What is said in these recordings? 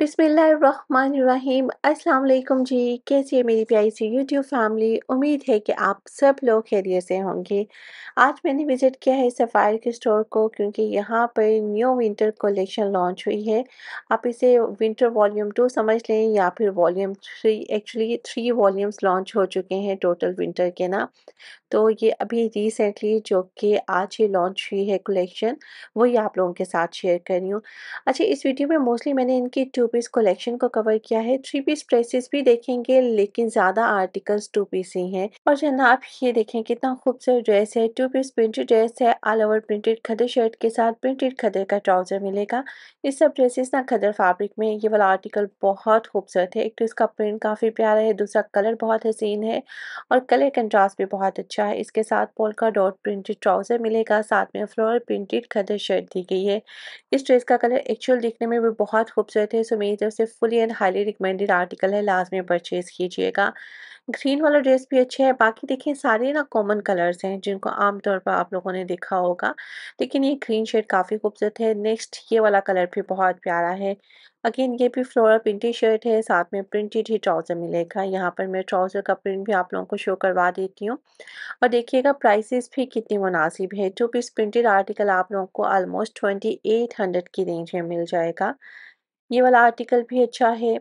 बिसमीम् अल्लाम जी कैसी है मेरी प्यारी सी यूट्यूब फैमिली उम्मीद है कि आप सब लोग खैरियत से होंगे आज मैंने विज़िट किया है सफ़ायर के स्टोर को क्योंकि यहाँ पर न्यू विंटर कलेक्शन लॉन्च हुई है आप इसे विंटर वॉल्यूम टू समझ लें या फिर volume three actually three volumes launch हो चुके हैं टोटल विंटर के ना तो ये अभी रिसेंटली जो कि आज ही लॉन्च हुई है कलेक्शन वही आप लोगों के साथ शेयर कर रही हूँ अच्छा इस वीडियो में मोस्टली मैंने इनकी टू टू पीस कलेक्शन को कवर किया है थ्री पीस ड्रेसेस भी देखेंगे लेकिन ज़्यादा आर्टिकल्स टू पीस ही हैं और जनाब ये देखें कितना खूबसूरत ड्रेस है टू पीस प्रिंटेड ड्रेस है all over printed khaddar shirt के साथ प्रिंटेड खदर का ट्राउज़र मिलेगा ये सब ड्रेसेस ना खदर फैब्रिक में ये वाला आर्टिकल बहुत खूबसूरत है एक तो इसका प्रिंट काफ़ी प्यारा है दूसरा कलर बहुत हसीन है और कलर कंट्रास्ट भी बहुत अच्छा है इसके साथ पोलका डॉट प्रिंटेड ट्राउज़र मिलेगा साथ में फ्लोर प्रिंटेड खदर शर्ट दी गई है इस ड्रेस का कलर एक्चुअल दिखने में भी बहुत खूबसूरत है सो మేటస్ సే fully and highly recommended article హే లాస్ట్ మే పర్చేస్ కీ జయేగా గ్రీన్ వాలా డ్రెస్ భీ అచ్చే హే బాకీ దేఖే సారీ నా కామన్ కలర్స్ హే జిన్కో ఆమ్ తోర్ ప ఆప్ లోగోనే దేఖా హోగా లేకిన్ యే గ్రీన్ షేడ్ కాఫీ ఖుబ్సత్ హే నెక్స్ట్ యే వాలా కలర్ భీ బహత్ పయారా హే అగైన్ యే భీ ఫ్లోరల్ ప్రింటిడ్ షర్ట్ హే సాత్ మే ప్రింటెడ్ ట్రౌజర్ మిలేగా యహాన్ పర్ మే ట్రౌజర్ కా ప్రింట్ భీ ఆప్ లోగో కో షో కర్వా deti hoon అ బ దేఖేగా ప్రైసెస్ భీ కిత్నీ మునాసిబ్ హే టూ پیس ప్రింటెడ్ ఆర్టికల్ ఆప్ లోగో కో ఆల్మోస్ట్ 2800 కి రేంజ్ మే మిల్ జాయేగా ये वाला आर्टिकल भी अच्छा है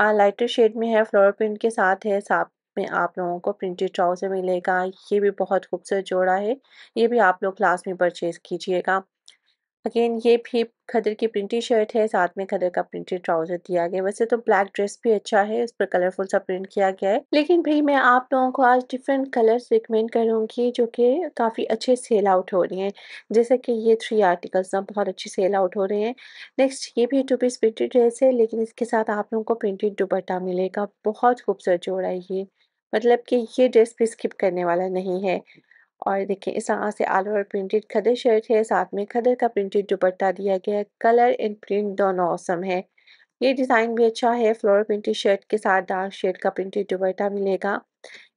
आ, लाइटर शेड में है फ्लोर प्रिंट के साथ है साथ में आप लोगों को प्रिंटेड ट्राउज़र मिलेगा ये भी बहुत खूबसूरत जोड़ा है ये भी आप लोग क्लास में परचेज़ कीजिएगा अगेन ये भी खदर की प्रिंटी शर्ट है साथ में खदर का प्रिंटेड ट्राउजर दिया गया वैसे तो ब्लैक ड्रेस भी अच्छा है उस पर कलरफुल सा प्रिंट किया गया है लेकिन भाई मैं आप लोगों को आज डिफरेंट कलर्स रिकमेंड करूँगी जो कि काफ़ी अच्छे सेल आउट हो रही हैं जैसे कि ये थ्री आर्टिकल्स ना बहुत अच्छे सेल आउट हो रहे हैं नेक्स्ट ये भी टू पीस प्रिंटेड ड्रेस है लेकिन इसके साथ आप लोगों को प्रिंटेड दुपट्टा मिलेगा बहुत खूबसूरत जोड़ा है ये मतलब कि ये ड्रेस भी स्किप करने वाला नहीं है और देखिए इस तरह से all over printed khaddar shirt है साथ में खदर का प्रिंटेड दुपट्टा दिया गया है कलर एंड प्रिंट दोनों औसम है ये डिज़ाइन भी अच्छा है फ्लोर प्रिंटेड शर्ट के साथ डार्क शेड का प्रिंटेड दुपट्टा मिलेगा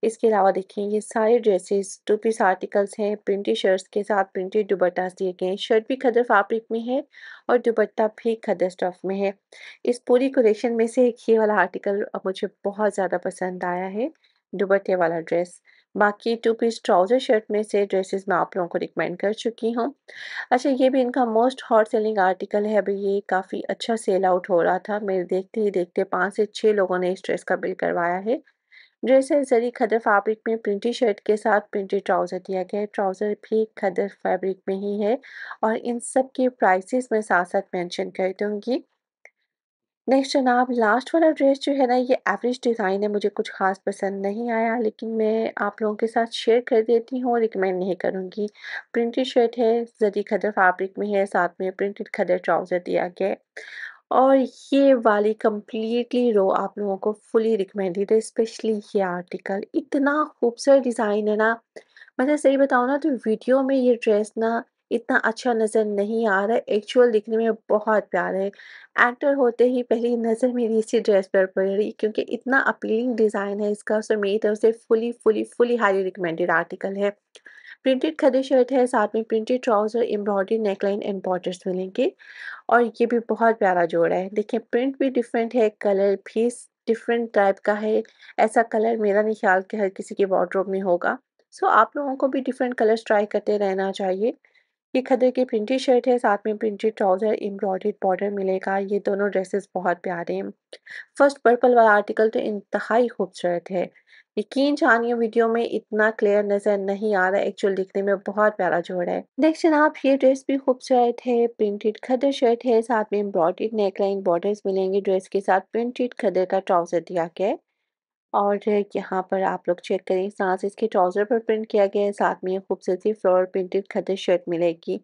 इसके अलावा देखें ये सारे ड्रेसेस टू पीस आर्टिकल्स हैं प्रिंटेड शर्ट्स के साथ प्रिंटेड दुपट्टा दिए गए हैं शर्ट भी खदर फैब्रिक में है और दुपट्टा भी खदर स्टफ में है इस पूरी कलेक्शन में से एक ये वाला आर्टिकल मुझे बहुत ज़्यादा पसंद आया है दुपट्टे वाला ड्रेस बाकी टू पीस ट्राउज़र शर्ट में से ड्रेसेस मैं आप लोगों को रिकमेंड कर चुकी हूँ अच्छा ये भी इनका मोस्ट हॉट सेलिंग आर्टिकल है अभी ये काफ़ी अच्छा सेल आउट हो रहा था मेरे देखते ही देखते पाँच से छः लोगों ने इस ड्रेस का बिल करवाया है ड्रेस है जरी खदर फैब्रिक में प्रिंटी शर्ट के साथ प्रिंटी ट्राउज़र दिया गया है ट्राउज़र भी खदर फैब्रिक में ही है और इन सब के प्राइसेस मैं साथ साथ मेंशन कर दूंगी नेक्स्ट जनाब लास्ट वाला ड्रेस जो है ना ये एवरेज डिज़ाइन है मुझे कुछ ख़ास पसंद नहीं आया लेकिन मैं आप लोगों के साथ शेयर कर देती हूँ रिकमेंड नहीं करूँगी प्रिंटेड शर्ट है जदी खदर फैब्रिक में है साथ में प्रिंटेड खदर ट्राउज़र दिया गया है और ये वाली कम्प्लीटली रो आप लोगों को फुली रिकमेंडेड है स्पेशली ये आर्टिकल इतना खूबसूरत डिज़ाइन है ना मतलब सही बताऊँ ना तो वीडियो में ये ड्रेस ना इतना अच्छा नज़र नहीं आ रहा है एक्चुअल दिखने में बहुत प्यारा है एक्टर होते ही पहली नज़र मेरी इसी ड्रेस पर पड़ रही क्योंकि इतना अपीलिंग डिज़ाइन है इसका सो मेरी तरफ से fully fully fully highly recommended article है प्रिंटेड खदी शर्ट है साथ में printed trouser embroidery neckline and borders मिलेंगे और ये भी बहुत प्यारा जोड़ा है देखिए प्रिंट भी डिफरेंट है कलर भी डिफरेंट टाइप का है ऐसा कलर मेरा नहीं ख्याल कि हर किसी के वार्ड्रोब में होगा सो so, आप लोगों को भी डिफरेंट कलर्स ट्राई करते रहना चाहिए ये खदर की प्रिंटेड शर्ट है साथ में प्रिंटेड ट्राउज़र एम्ब्रॉयड बॉर्डर मिलेगा ये दोनों ड्रेसेस बहुत प्यारे हैं फर्स्ट पर्पल वाला आर्टिकल तो इंतहाई खूबसूरत है यकीन जानिए वीडियो में इतना क्लियर नज़र नहीं आ रहा एक्चुअल दिखने में बहुत प्यारा जोड़ है नेक्स्ट जनाब ये ड्रेस भी खूबसूरत है प्रिंटेड खदर शर्ट है साथ में एम्ब्रॉयड नेकलाइन बॉर्डर मिलेंगे ड्रेस के साथ प्रिंटेड खदर का ट्राउज़र दिया गया है और यहाँ पर आप लोग चेक करें सांस इसके ट्राउज़र पर प्रिंट किया गया है साथ में ये खूबसूरती फ्लोर प्रिंटेड खतर शर्ट मिलेगी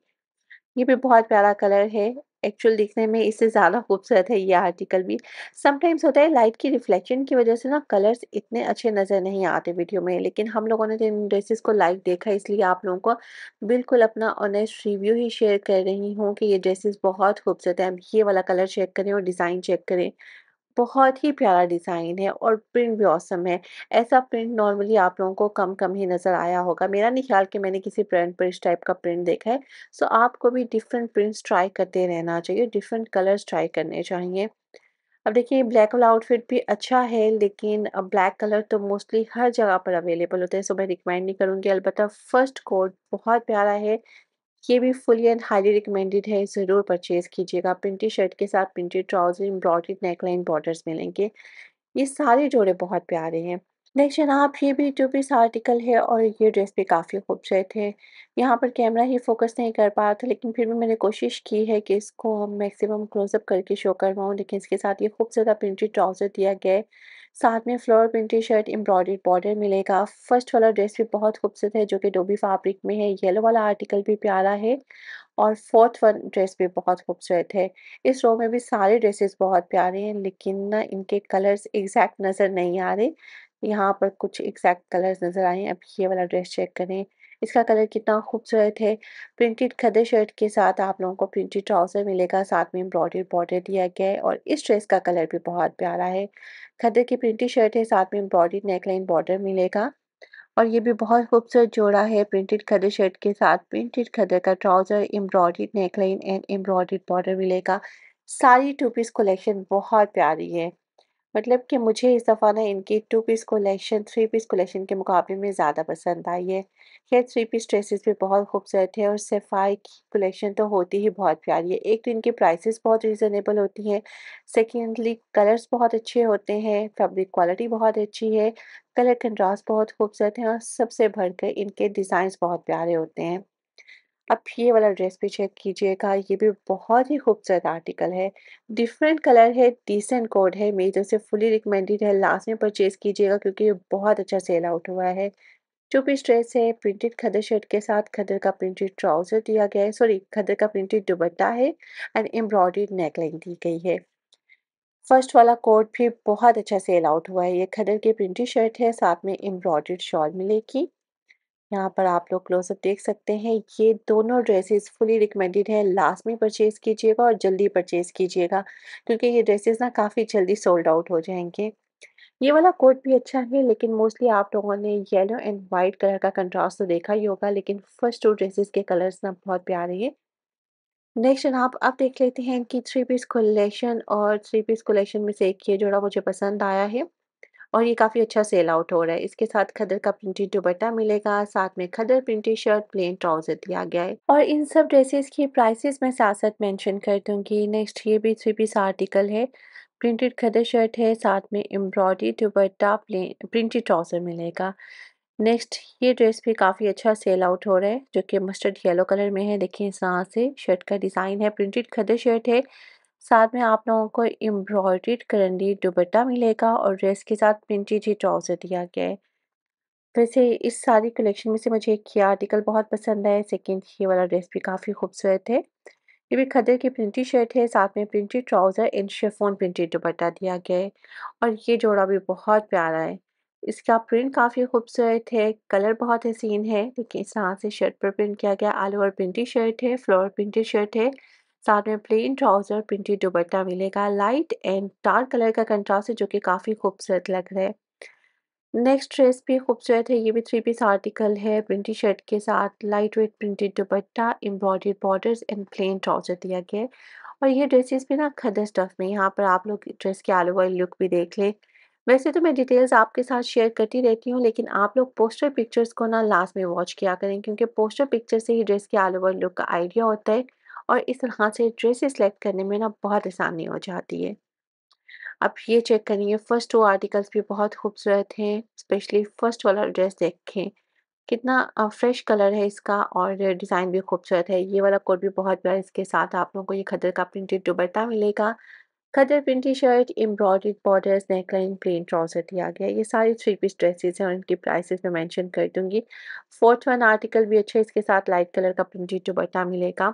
ये भी बहुत प्यारा कलर है एक्चुअल दिखने में इससे ज़्यादा खूबसूरत है ये आर्टिकल भी समटाइम्स होता है लाइट की रिफ्लेक्शन की वजह से ना कलर्स इतने अच्छे नज़र नहीं आते वीडियो में लेकिन हम लोगों ने तो इन ड्रेसेस को लाइव देखा इसलिए आप लोगों को बिल्कुल अपना ऑनेस्ट रिव्यू ही शेयर कर रही हूँ कि ये ड्रेसेस बहुत खूबसूरत है ये वाला कलर चेक करें और डिज़ाइन चेक करें बहुत ही प्यारा डिज़ाइन है और प्रिंट भी औसम है ऐसा प्रिंट नॉर्मली आप लोगों को कम कम ही नज़र आया होगा मेरा नहीं ख्याल कि मैंने किसी प्रिंट पर इस टाइप का प्रिंट देखा है सो आपको भी डिफरेंट प्रिंट्स ट्राई करते रहना चाहिए डिफरेंट कलर्स ट्राई करने चाहिए अब देखिए ब्लैक वाला आउटफिट भी अच्छा है लेकिन ब्लैक कलर तो मोस्टली हर जगह पर अवेलेबल होते हैं सो मैं रिकमेंड नहीं करूँगी अलबत्त फर्स्ट कोट बहुत प्यारा है ये भी फुली एंड हाईली रिकमेंडेड है ज़रूर परचेज़ कीजिएगा प्रिंटेड शर्ट के साथ printed trouser embroidered neckline borders मिलेंगे ये सारे जोड़े बहुत प्यारे हैं नेक्स्ट जनाब ये भी टू पीस आर्टिकल है और ये ड्रेस भी काफ़ी खूबसूरत है यहाँ पर कैमरा ही फोकस नहीं कर पा रहा था लेकिन फिर भी मैंने कोशिश की है कि इसको मैक्सिमम क्लोजअप करके शो करवाऊँ लेकिन इसके साथ ये ज़्यादा प्रिंटेड ट्राउज़र दिया गया है साथ में floral printed shirt embroidered border मिलेगा फर्स्ट वाला ड्रेस भी बहुत खूबसूरत है जो कि डोबी फैब्रिक में है येलो वाला आर्टिकल भी प्यारा है और फोर्थ वन ड्रेस भी बहुत खूबसूरत है इस रो में भी सारे ड्रेसेस बहुत प्यारे हैं लेकिन ना इनके कलर्स एग्जैक्ट नज़र नहीं आ रहे यहाँ पर कुछ एग्जैक्ट कलर्स नजर आए अब ये वाला ड्रेस चेक करें इसका कलर कितना खूबसूरत है प्रिंटेड खदे शर्ट के साथ आप लोगों को प्रिंटेड ट्राउज़र मिलेगा साथ में एम्ब्रॉयडर्ड बॉर्डर दिया गया है और इस ड्रेस का कलर भी बहुत प्यारा है खदे की प्रिंटेड शर्ट है साथ में एम्ब्रॉयडर्ड नेकलाइन बॉर्डर मिलेगा और ये भी बहुत खूबसूरत जोड़ा है प्रिंटेड खदर शर्ट के साथ प्रिंटेड खदर का trouser embroidered neckline and embroidered border मिलेगा सारी टू पीस कलेक्शन बहुत प्यारी है मतलब कि मुझे इस दफ़ा ना इनकी two piece collection, three piece collection के मुकाबले में ज़्यादा पसंद आई है। खैर थ्री पीस ड्रेसेस भी बहुत खूबसूरत है और सफ़ाई की कलेक्शन तो होती ही बहुत प्यारी है। एक तो इनकी प्राइसेस बहुत रीज़नेबल होती हैं, सेकेंडली कलर्स बहुत अच्छे होते हैं, फैब्रिक क्वालिटी बहुत अच्छी है, कलर कंट्रास्ट बहुत खूबसूरत हैं और सबसे बढ़कर इनके डिज़ाइंस बहुत प्यारे होते हैं। आप ये वाला ड्रेस भी चेक कीजिएगा ये भी बहुत ही खूबसूरत आर्टिकल है डिफरेंट कलर है डिसेंट कोड है मेरी तरफ से फुली रिकमेंडेड है लास्ट में परचेज़ कीजिएगा क्योंकि ये बहुत अच्छा सेल आउट हुआ है जो भी ड्रेस है प्रिंटेड खदर शर्ट के साथ खदर का प्रिंटेड ट्राउज़र दिया गया है सॉरी खदर का प्रिंटेड दुबट्टा है एंड एम्ब्रॉयड नेकलाइन दी गई है फर्स्ट वाला कोट भी बहुत अच्छा सेल आउट हुआ है ये खदर की प्रिंटेड शर्ट है साथ में एम्ब्रॉयड शॉल मिलेगी यहाँ पर आप लोग क्लोजअप देख सकते हैं ये दोनों ड्रेसेस फुली रिकमेंडेड है लास्ट में परचेज कीजिएगा और जल्दी परचेज कीजिएगा क्योंकि ये ड्रेसेस ना काफ़ी जल्दी सोल्ड आउट हो जाएंगे ये वाला कोट भी अच्छा है लेकिन मोस्टली आप लोगों ने येलो एंड वाइट कलर का कंट्रास्ट तो देखा ही होगा लेकिन फर्स्ट टू ड्रेसेस के कलर्स ना बहुत प्यारे हैं नेक्स्ट आप अब देख लेते हैं कि थ्री पीस कलेक्शन और थ्री पीस कलेक्शन में से एक ये जोड़ा मुझे पसंद आया है और ये काफ़ी अच्छा सेल आउट हो रहा है इसके साथ खदर का प्रिंटेड दुबट्टा मिलेगा साथ में khaddar printed shirt plain trouser दिया गया है और इन सब ड्रेसेस की प्राइसेस मैं साथ साथ मैंशन कर दूंगी नेक्स्ट ये भी थ्री पीस आर्टिकल है प्रिंटेड खदर शर्ट है साथ में embroidery dupatta plain printed trouser मिलेगा नेक्स्ट ये ड्रेस भी काफ़ी अच्छा सेल आउट हो रहा है जो कि मस्टर्ड येलो कलर में है देखिए इस तरह से शर्ट का डिज़ाइन है प्रिंटेड खदर शर्ट है साथ में आप लोगों को एम्ब्रॉयड्रीड करंडी दुबट्टा मिलेगा और ड्रेस के साथ प्रिंटेड ही ट्राउज़र दिया गया है वैसे इस सारी कलेक्शन में से मुझे एक ये आर्टिकल बहुत पसंद है सेकंड ये वाला ड्रेस भी काफ़ी खूबसूरत है ये भी खदर की प्रिंटी शर्ट है साथ में printed trouser and chiffon printed dupatta दिया गया है और ये जोड़ा भी बहुत प्यारा है इसका प्रिंट काफ़ी खूबसूरत है कलर बहुत हसीन है लेकिन इस तरह से शर्ट पर प्रिंट किया गया आलू प्रिंटी शर्ट है फ्लोर प्रिंटेड शर्ट है साथ में प्लेन ट्राउजर प्रिंटेड दुपट्टा मिलेगा लाइट एंड डार्क कलर का कंट्रास्ट है जो कि काफ़ी खूबसूरत लग रहा है नेक्स्ट ड्रेस भी खूबसूरत है ये भी थ्री पीस आर्टिकल है प्रिंटी शर्ट के साथ लाइट वेट प्रिंटेड दुपट्टा एम्ब्रॉयड बॉर्डर्स एंड प्लेन ट्राउजर दिया गया है और ये ड्रेसेस भी ना खदर स्टफ में यहाँ पर आप लोग ड्रेस के ऑल लुक भी देख लें वैसे तो मैं डिटेल्स आपके साथ शेयर करती रहती हूँ लेकिन आप लोग पोस्टर पिक्चर्स को ना लास्ट में वॉच किया करें क्योंकि पोस्टर पिक्चर से ही ड्रेस के ऑल लुक का आइडिया होता है और इस तरह से ड्रेस सेलेक्ट करने में ना बहुत आसानी हो जाती है अब ये चेक करेंगे फर्स्ट टू आर्टिकल्स भी बहुत खूबसूरत हैं स्पेशली फर्स्ट वाला ड्रेस देखें कितना फ्रेश कलर है इसका और डिज़ाइन भी खूबसूरत है ये वाला कोट भी बहुत प्यारा इसके साथ आप लोगों को ये खदर का प्रिंटेड दुबट्टा मिलेगा khaddar printed shirt embroidered borders neckline plain trouser दिया गया ये सारे थ्री पीस ड्रेसेस हैं और इनकी प्राइसेस मैं मेंशन कर दूंगी फोर्थ वन आर्टिकल भी अच्छा है इसके साथ लाइट कलर का प्रिंटी दुबट्टा मिलेगा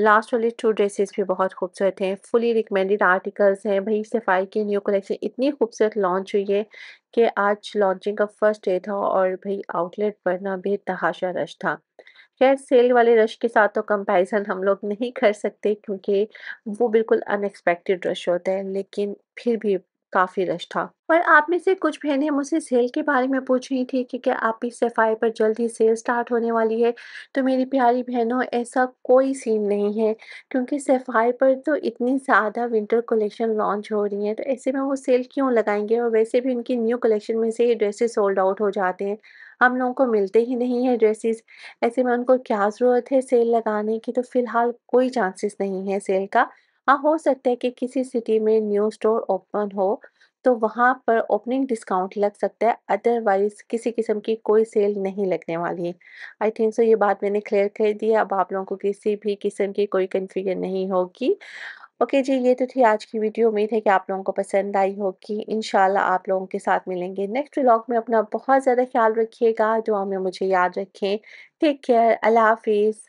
लास्ट वाले टू ड्रेसेस भी बहुत खूबसूरत हैं फुली रिकमेंडेड आर्टिकल्स हैं भाई सफाई की न्यू कलेक्शन इतनी खूबसूरत लॉन्च हुई है कि आज लॉन्चिंग का फर्स्ट डे था और भाई आउटलेट पर ना बेतहाशा रश था खैर सेल वाले रश के साथ तो कंपैरिजन हम लोग नहीं कर सकते क्योंकि वो बिल्कुल अनएक्सपेक्टेड रश होता है लेकिन फिर भी काफ़ी रश था और आप में से कुछ बहनें मुझसे सेल के बारे में पूछ रही थी कि क्या आप इस सफ़ाई पर जल्द ही सेल स्टार्ट होने वाली है तो मेरी प्यारी बहनों ऐसा कोई सीन नहीं है क्योंकि सफ़ाई पर तो इतनी ज़्यादा विंटर कलेक्शन लॉन्च हो रही हैं तो ऐसे में वो सेल क्यों लगाएंगे और वैसे भी उनकी न्यू कलेक्शन में से ये ड्रेसेस सोल्ड आउट हो जाते हैं हम लोगों को मिलते ही नहीं है ड्रेसेस ऐसे में उनको क्या ज़रूरत है सेल लगाने की तो फ़िलहाल कोई चांसेस नहीं है सेल का हाँ हो सकता है कि किसी सिटी में न्यू स्टोर ओपन हो तो वहाँ पर ओपनिंग डिस्काउंट लग सकता है अदरवाइज किसी किस्म की कोई सेल नहीं लगने वाली है आई थिंक सो ये बात मैंने क्लियर कर दी है अब आप लोगों को किसी भी किस्म की कोई कन्फ्यूजन नहीं होगी ओके जी ये तो थी आज की वीडियो उम्मीद है कि आप लोगों को पसंद आई होगी इन आप लोगों के साथ मिलेंगे नेक्स्ट व्लॉग में अपना बहुत ज़्यादा ख्याल रखिएगा दुआ में मुझे याद रखें टेक केयर अल्लाह हाफिज़